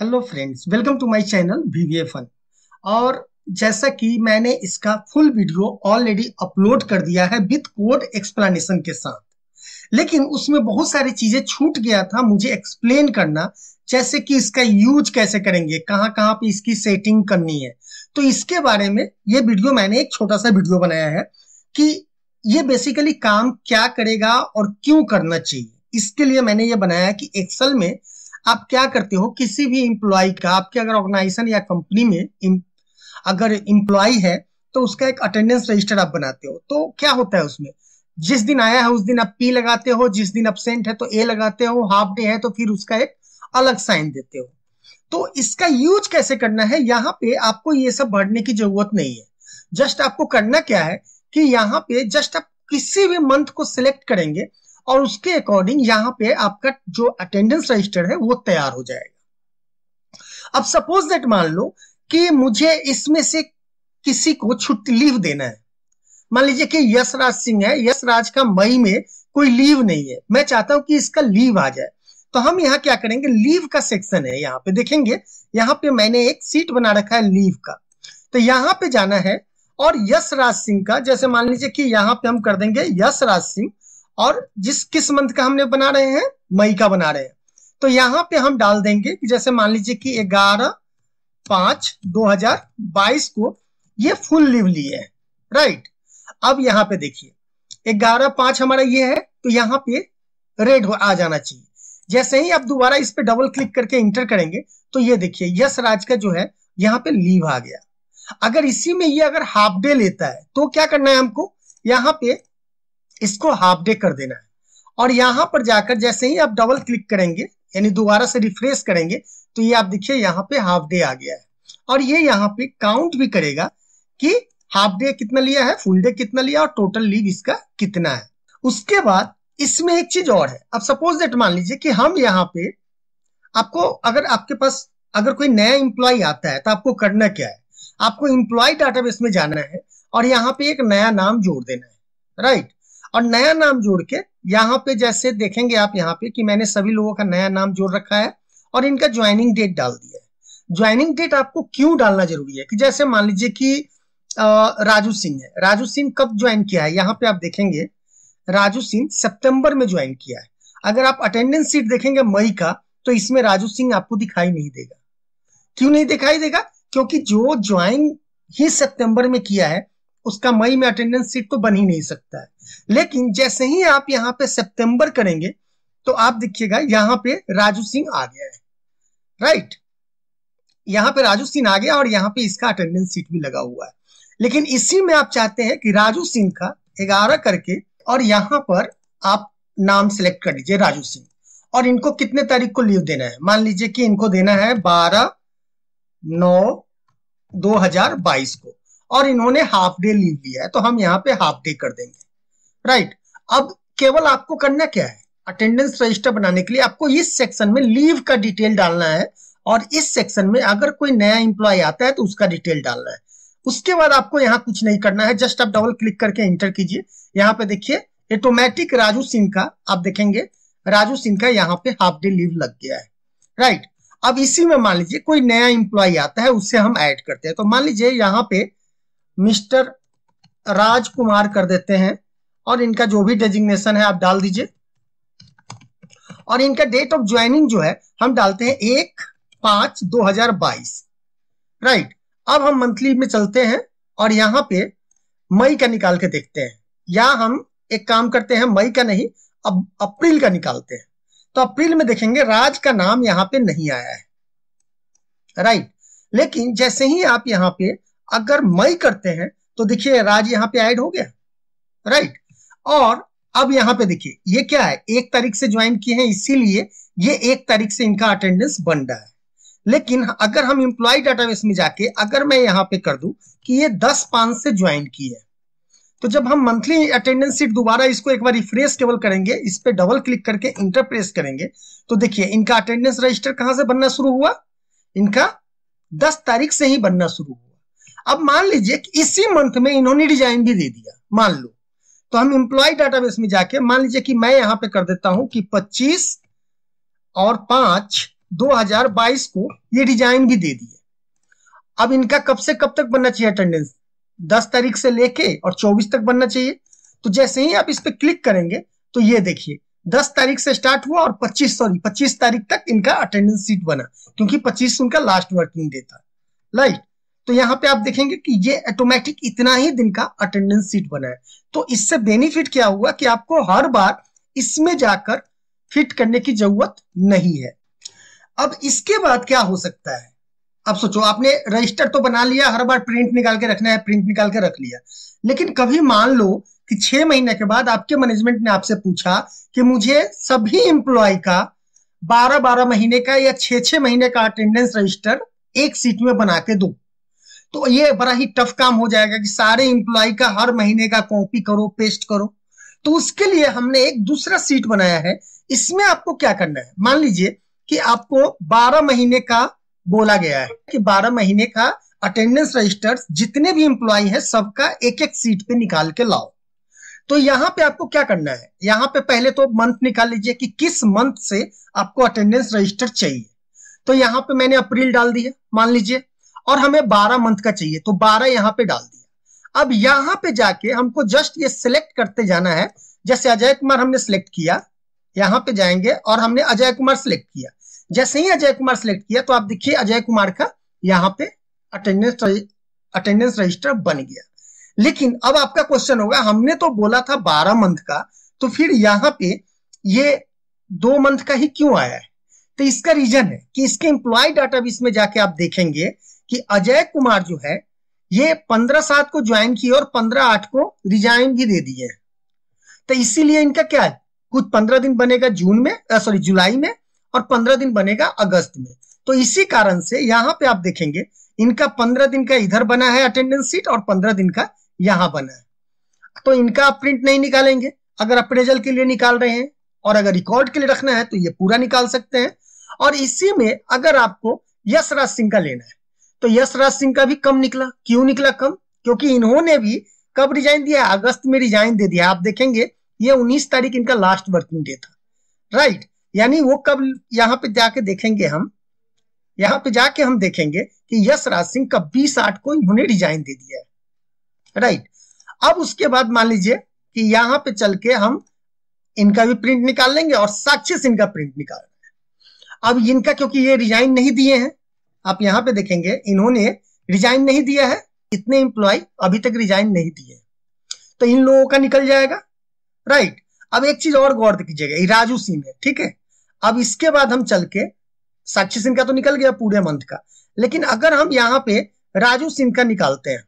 hello friends welcome to my channel BVA और जैसा कि मैंने इसका फुल वीडियो ऑलरेडी अपलोड कर दिया है विद कोड एक्सप्लेनेशन के साथ लेकिन उसमें बहुत सारी चीजें छूट गया था मुझे एक्सप्लेन करना जैसे कि इसका यूज कैसे करेंगे कहां कहां पे इसकी सेटिंग करनी है तो इसके बारे में ये वीडियो मैंने एक छोटा सा वीडियो बनाया है कि ये बेसिकली काम क्या करेगा और क्यों करना चाहिए इसके लिए मैंने ये बनाया कि एक्सल में आप क्या करते हो किसी भी इम्प्लॉय का आपके अगर ऑर्गेनाइजेशन या कंपनी में अगर इम्प्लॉय है तो उसका एक अटेंडेंस रजिस्टर आप बनाते हो तो क्या होता है उसमें जिस दिन आया है उस दिन आप पी लगाते हो जिस दिन अपसेंट है तो ए लगाते हो हाफ डे है तो फिर उसका एक अलग साइन देते हो तो इसका यूज कैसे करना है यहाँ पे आपको ये सब भरने की जरूरत नहीं है जस्ट आपको करना क्या है कि यहाँ पे जस्ट आप किसी भी मंथ को सिलेक्ट करेंगे और उसके अकॉर्डिंग यहाँ पे आपका जो अटेंडेंस रजिस्टर है वो तैयार हो जाएगा अब सपोज दैट मान लो कि मुझे इसमें से किसी को छुट्टी लीव देना है मान लीजिए कि यशराज सिंह है यशराज का मई में कोई लीव नहीं है मैं चाहता हूं कि इसका लीव आ जाए तो हम यहाँ क्या करेंगे लीव का सेक्शन है यहाँ पे देखेंगे यहाँ पे मैंने एक सीट बना रखा है लीव का तो यहाँ पे जाना है और यशराज सिंह का जैसे मान लीजिए कि यहाँ पे हम कर देंगे यशराज सिंह और जिस किस मंथ का हमने बना रहे हैं मई का बना रहे हैं तो यहाँ पे हम डाल देंगे कि जैसे मान लीजिए कि ग्यारह पांच 2022 को ये फुल लीव लिए है राइट अब यहाँ पे देखिए ग्यारह पांच हमारा ये है तो यहाँ पे रेड आ जाना चाहिए जैसे ही आप दोबारा इस पे डबल क्लिक करके इंटर करेंगे तो ये देखिए यश राज का जो है यहाँ पे लीव आ गया अगर इसी में ये अगर हाफ डे लेता है तो क्या करना है हमको यहाँ पे इसको हाफ डे कर देना है और यहां पर जाकर जैसे ही आप डबल क्लिक करेंगे यानी दोबारा से रिफ्रेश करेंगे तो ये आप देखिए यहाँ पे हाफ डे आ गया है और ये यहाँ पे काउंट भी करेगा कि हाफ डे कितना लिया है फुल डे कितना लिया और टोटल लीव इसका कितना है उसके बाद इसमें एक चीज और है अब सपोज दैट मान लीजिए कि हम यहाँ पे आपको अगर आपके पास अगर कोई नया इंप्लॉय आता है तो आपको करना क्या है आपको इंप्लॉय डाटाबेस में जाना है और यहाँ पे एक नया नाम जोड़ देना है राइट और नया नाम जोड़ के यहाँ पे जैसे देखेंगे आप यहाँ पे कि मैंने सभी लोगों का नया नाम जोड़ रखा है और इनका ज्वाइनिंग डेट डाल दिया है ज्वाइनिंग डेट आपको क्यों डालना जरूरी है कि जैसे मान लीजिए कि राजू सिंह है राजू सिंह कब ज्वाइन किया है यहाँ पे आप देखेंगे राजू सिंह सितंबर में ज्वाइन किया है अगर आप अटेंडेंस सीट देखेंगे मई का तो इसमें राजू सिंह आपको दिखाई नहीं देगा क्यों नहीं दिखाई देगा क्योंकि जो ज्वाइन ही सितंबर में किया है उसका मई में अटेंडेंस सीट तो बन ही नहीं सकता है लेकिन जैसे ही आप यहाँ पे सितंबर करेंगे तो आप देखिएगा यहाँ पे राजू सिंह आ गया है राइट यहाँ पे राजू सिंह आ गया और यहाँ पे इसका अटेंडेंस सीट भी लगा हुआ है लेकिन इसी में आप चाहते हैं कि राजू सिंह का ग्यारह करके और यहाँ पर आप नाम सिलेक्ट कर लीजिए राजू सिंह और इनको कितने तारीख को लीव देना है मान लीजिए कि इनको देना है बारह नौ 2022 को और इन्होंने हाफ डे लीव लिया है तो हम यहाँ पे हाफ डे कर देंगे राइट अब केवल आपको करना क्या है अटेंडेंस रजिस्टर बनाने के लिए आपको इस सेक्शन में लीव का डिटेल डालना है और इस सेक्शन में अगर कोई नया इंप्लॉय आता है तो उसका डिटेल डालना है उसके बाद आपको यहाँ कुछ नहीं करना है जस्ट आप डबल क्लिक करके एंटर कीजिए यहाँ पे देखिए ऑटोमेटिक राजू सिंह का आप देखेंगे राजू सिंह का यहाँ पे हाफ डे लीव लग गया है राइट अब इसी में मान लीजिए कोई नया इंप्लॉय आता है उससे हम ऐड करते हैं तो मान लीजिए यहाँ पे मिस्टर राजकुमार कर देते हैं और इनका जो भी डेजिग्नेशन है आप डाल दीजिए और इनका डेट ऑफ ज्वाइनिंग जो है हम डालते हैं एक पांच दो हजार बाईस राइट अब हम मंथली में चलते हैं और यहां पे मई का निकाल के देखते हैं या हम एक काम करते हैं मई का नहीं अब अप्रैल का निकालते हैं तो अप्रैल में देखेंगे राज का नाम यहाँ पे नहीं आया है राइट लेकिन जैसे ही आप यहाँ पे अगर मई करते हैं तो देखिए राज यहाँ पे ऐड हो गया राइट और अब यहाँ पे देखिए ये क्या है एक तारीख से ज्वाइन किए हैं इसीलिए ये एक तारीख से इनका अटेंडेंस बन रहा है लेकिन अगर हम इंप्लॉय डाटाबेस में जाके अगर मैं यहाँ पे कर दू कि ये दस पांच से ज्वाइन की है तो जब हम मंथली अटेंडेंस सीट दोबारा इसको एक बार रिफ्रेश टेबल करेंगे इस पर डबल क्लिक करके इंटरप्रेस करेंगे तो देखिए इनका अटेंडेंस रजिस्टर कहां से बनना शुरू हुआ इनका दस तारीख से ही बनना शुरू हुआ अब मान लीजिए कि इसी मंथ में इन्होंने डिजाइन भी दे दिया मान लो तो हम इंप्लॉय डाटाबेस में जाके मान लीजिए कि मैं यहां पे कर देता हूं कि 25 और 5 2022 को ये डिजाइन भी दे दिए अब इनका कब से कब तक बनना चाहिए अटेंडेंस 10 तारीख से लेके और 24 तक बनना चाहिए तो जैसे ही आप इस पर क्लिक करेंगे तो ये देखिए 10 तारीख से स्टार्ट हुआ और 25 सॉरी 25 तारीख तक इनका अटेंडेंस सीट बना क्योंकि 25 उनका लास्ट वर्किंग डे था राइट तो यहाँ पे आप देखेंगे कि ये ऑटोमेटिक इतना ही दिन का अटेंडेंस सीट बना है तो इससे बेनिफिट क्या हुआ कि आपको हर बार इसमें जाकर फिट करने की जरूरत नहीं है अब इसके बाद क्या हो सकता है आप सोचो आपने रजिस्टर तो बना लिया हर बार प्रिंट निकाल के रखना है प्रिंट निकाल के रख लिया लेकिन कभी मान लो कि छह महीने के बाद आपके मैनेजमेंट ने आपसे पूछा कि मुझे सभी एम्प्लॉय का बारह बारह महीने का या छह छह महीने का अटेंडेंस रजिस्टर एक सीट में बना के दो तो ये बड़ा ही टफ काम हो जाएगा कि सारे इंप्लॉय का हर महीने का कॉपी करो पेस्ट करो तो उसके लिए हमने एक दूसरा सीट बनाया है इसमें आपको क्या करना है मान लीजिए कि आपको बारह महीने का बोला गया है कि बारह महीने का अटेंडेंस रजिस्टर जितने भी इम्प्लॉय है सबका एक एक सीट पे निकाल के लाओ तो यहाँ पे आपको क्या करना है यहाँ पे पहले तो मंथ निकाल लीजिए कि किस मंथ से आपको अटेंडेंस रजिस्टर चाहिए तो यहाँ पे मैंने अप्रैल डाल दिया मान लीजिए और हमें बारह मंथ का चाहिए तो बारह यहाँ पे डाल दिया अब यहाँ पे जाके हमको जस्ट ये सिलेक्ट करते जाना है जैसे अजय कुमार हमने सिलेक्ट किया यहाँ पे जाएंगे और हमने अजय कुमार सिलेक्ट किया जैसे ही अजय कुमार सिलेक्ट किया तो आप देखिए अजय कुमार का यहाँ पे अटेंडेंस अटेंडेंस रजिस्टर बन गया लेकिन अब आपका क्वेश्चन होगा हमने तो बोला था बारह मंथ का तो फिर यहाँ पे ये दो मंथ का ही क्यों आया है तो इसका रीजन है कि इसके इंप्लॉय डाटाबेस में जाके आप देखेंगे कि अजय कुमार जो है ये पंद्रह सात को ज्वाइन किए और पंद्रह आठ को रिजाइन भी दे दिए तो इसीलिए इनका क्या है कुछ पंद्रह दिन बनेगा जून में सॉरी जुलाई में और पंद्रह दिन बनेगा अगस्त में तो इसी कारण से यहाँ पे आप देखेंगे इनका पंद्रह दिन का इधर बना है अटेंडेंस सीट और पंद्रह दिन का यहां बना है तो इनका आप प्रिंट नहीं निकालेंगे अगर अप्रेजल के लिए निकाल रहे हैं और अगर रिकॉर्ड के लिए रखना है तो ये पूरा निकाल सकते हैं और इसी में अगर आपको यशराज सिंह का लेना है तो यशराज सिंह का भी कम निकला क्यों निकला कम क्योंकि इन्होंने भी कब रिजाइन दिया अगस्त में रिजाइन दे दिया आप देखेंगे ये 19 तारीख इनका लास्ट वर्किंग डे था राइट यानी वो कब यहाँ पे जाके देखेंगे हम यहाँ पे जाके हम देखेंगे कि यशराज सिंह का बीस आठ को इन्होंने रिजाइन दे दिया है राइट अब उसके बाद मान लीजिए कि यहाँ पे चल के हम इनका भी प्रिंट निकाल लेंगे और साक्षी सिंह का प्रिंट निकाल लेंगे अब इनका क्योंकि ये रिजाइन नहीं दिए हैं आप यहाँ पे देखेंगे इन्होंने रिजाइन नहीं दिया है इतने इंप्लॉय अभी तक रिजाइन नहीं दिए तो इन लोगों का निकल जाएगा राइट अब एक चीज और गौर कीजिएगा राजू सिंह है ठीक है अब इसके बाद हम चल के साक्षी सिंह का तो निकल गया पूरे मंथ का लेकिन अगर हम यहाँ पे राजू सिंह का निकालते हैं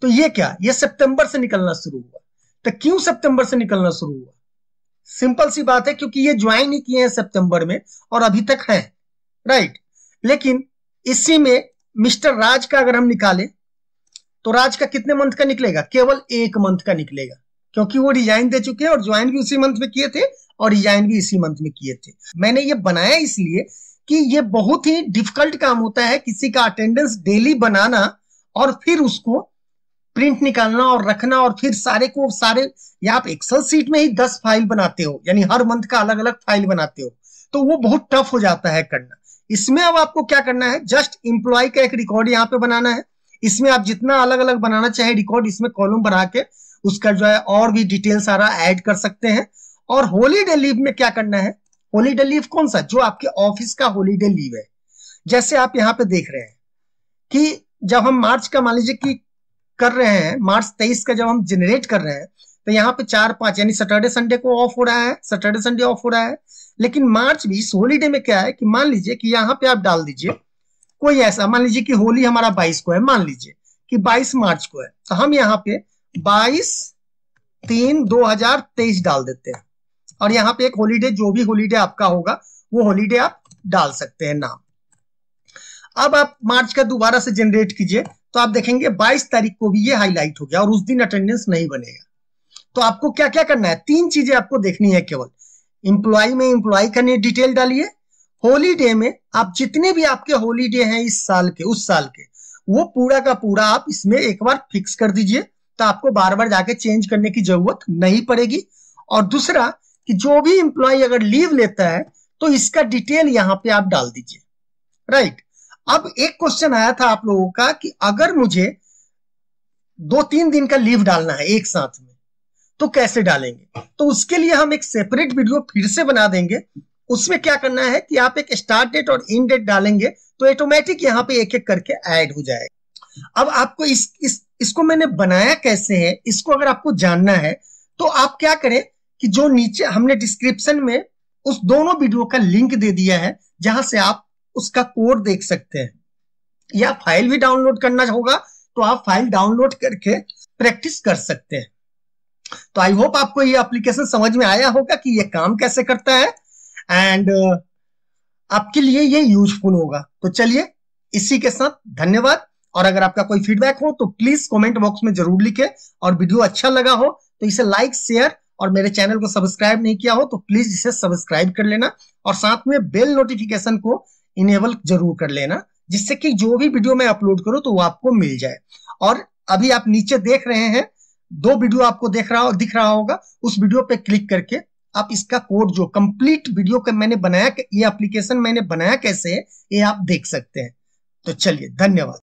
तो ये क्या ये सितंबर से निकलना शुरू हुआ तो क्यों सितंबर से निकलना शुरू हुआ सिंपल सी बात है क्योंकि ये ज्वाइन ही किए हैं सितंबर में और अभी तक है राइट लेकिन इसी में मिस्टर राज का अगर हम निकालें तो राज का कितने मंथ का निकलेगा केवल एक मंथ का निकलेगा क्योंकि वो रिजाइन दे चुके हैं और ज्वाइन भी उसी मंथ में किए थे और रिजाइन भी इसी मंथ में किए थे मैंने ये बनाया इसलिए कि ये बहुत ही डिफिकल्ट काम होता है किसी का अटेंडेंस डेली बनाना और फिर उसको प्रिंट निकालना और रखना और फिर सारे को सारे या आप एक्सेल सीट में ही दस फाइल बनाते हो यानी हर मंथ का अलग अलग फाइल बनाते हो तो वो बहुत टफ हो जाता है करना इसमें अब आपको क्या करना है जस्ट इंप्लॉय का एक रिकॉर्ड यहाँ पे बनाना है इसमें आप जितना अलग अलग बनाना चाहे रिकॉर्ड इसमें कॉलम बना के उसका जो है और भी डिटेल सारा ऐड कर सकते हैं और होलीडे लीव में क्या करना है होलीडे लीव कौन सा जो आपके ऑफिस का होलीडे लीव है जैसे आप यहाँ पे देख रहे हैं कि जब हम मार्च का मान लीजिए कि कर रहे हैं मार्च तेईस का जब हम जनरेट कर रहे हैं तो यहाँ पे चार पांच यानी सैटरडे संडे को ऑफ हो रहा है सैटरडे संडे ऑफ हो रहा है लेकिन मार्च इस होलीडे में क्या है कि मान लीजिए कि यहाँ पे आप डाल दीजिए कोई ऐसा मान लीजिए कि होली हमारा बाईस को है मान लीजिए कि बाईस मार्च को है तो हम यहाँ पे बाईस तीन दो हजार तेईस डाल देते हैं और यहाँ पे एक होलीडे जो भी होलीडे आपका होगा वो होलीडे आप डाल सकते हैं नाम अब आप मार्च का दोबारा से जनरेट कीजिए तो आप देखेंगे 22 तारीख को भी ये हाईलाइट हो गया और उस दिन अटेंडेंस नहीं बनेगा तो आपको क्या क्या करना है तीन चीजें आपको देखनी है केवल इंप्लॉय में इम्प्लॉय का डिटेल डालिए होलीडे में आप जितने भी आपके होलीडे हैं इस साल के उस साल के वो पूरा का पूरा आप इसमें एक बार फिक्स कर दीजिए तो आपको बार बार जाके चेंज करने की जरूरत नहीं पड़ेगी और दूसरा कि जो भी इंप्लॉय अगर लीव लेता है तो इसका डिटेल यहाँ पे आप डाल दीजिए राइट अब एक क्वेश्चन आया था आप लोगों का कि अगर मुझे दो तीन दिन का लीव डालना है एक साथ में तो कैसे डालेंगे तो उसके लिए हम एक सेपरेट वीडियो फिर से बना देंगे उसमें क्या करना है कि आप एक स्टार्ट डेट और इन डेट डालेंगे तो ऑटोमेटिक यहाँ पे एक एक करके ऐड हो जाएगा अब आपको इस, इस इसको मैंने बनाया कैसे है इसको अगर आपको जानना है तो आप क्या करें कि जो नीचे हमने डिस्क्रिप्शन में उस दोनों वीडियो का लिंक दे दिया है जहां से आप उसका कोड देख सकते हैं या फाइल भी डाउनलोड करना होगा तो आप फाइल डाउनलोड करके प्रैक्टिस कर सकते हैं तो आई होप आपको ये एप्लीकेशन समझ में आया होगा कि ये काम कैसे करता है एंड uh, आपके लिए ये यूजफुल होगा तो चलिए इसी के साथ धन्यवाद और अगर आपका कोई फीडबैक हो तो प्लीज कमेंट बॉक्स में जरूर लिखे और वीडियो अच्छा लगा हो तो इसे लाइक शेयर और मेरे चैनल को सब्सक्राइब नहीं किया हो तो प्लीज इसे सब्सक्राइब कर लेना और साथ में बेल नोटिफिकेशन को इनेबल जरूर कर लेना जिससे कि जो भी वीडियो मैं अपलोड करूं तो वो आपको मिल जाए और अभी आप नीचे देख रहे हैं दो वीडियो आपको देख रहा दिख रहा होगा उस वीडियो पे क्लिक करके आप इसका कोड जो कंप्लीट वीडियो का मैंने बनाया ये एप्लीकेशन मैंने बनाया कैसे है ये आप देख सकते हैं तो चलिए धन्यवाद